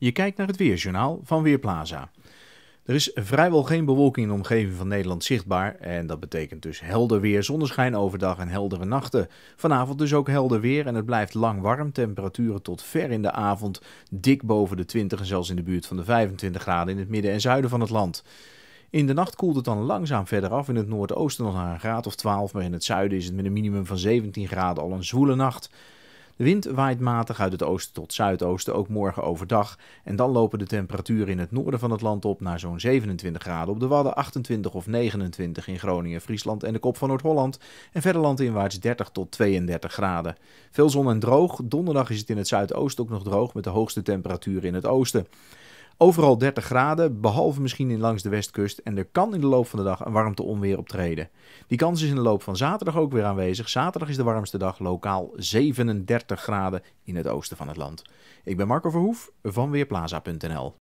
Je kijkt naar het Weerjournaal van Weerplaza. Er is vrijwel geen bewolking in de omgeving van Nederland zichtbaar. En dat betekent dus helder weer, zonneschijn overdag en heldere nachten. Vanavond dus ook helder weer en het blijft lang warm. Temperaturen tot ver in de avond, dik boven de 20 en zelfs in de buurt van de 25 graden in het midden en zuiden van het land. In de nacht koelt het dan langzaam verder af in het noordoosten nog naar een graad of 12, maar in het zuiden is het met een minimum van 17 graden al een zwoele nacht wind waait matig uit het oosten tot zuidoosten, ook morgen overdag. En dan lopen de temperaturen in het noorden van het land op naar zo'n 27 graden op de Wadden, 28 of 29 in Groningen, Friesland en de kop van Noord-Holland. En verder landinwaarts 30 tot 32 graden. Veel zon en droog. Donderdag is het in het zuidoosten ook nog droog met de hoogste temperaturen in het oosten. Overal 30 graden, behalve misschien langs de westkust. En er kan in de loop van de dag een warmteonweer optreden. Die kans is in de loop van zaterdag ook weer aanwezig. Zaterdag is de warmste dag, lokaal 37 graden in het oosten van het land. Ik ben Marco Verhoef van Weerplaza.nl.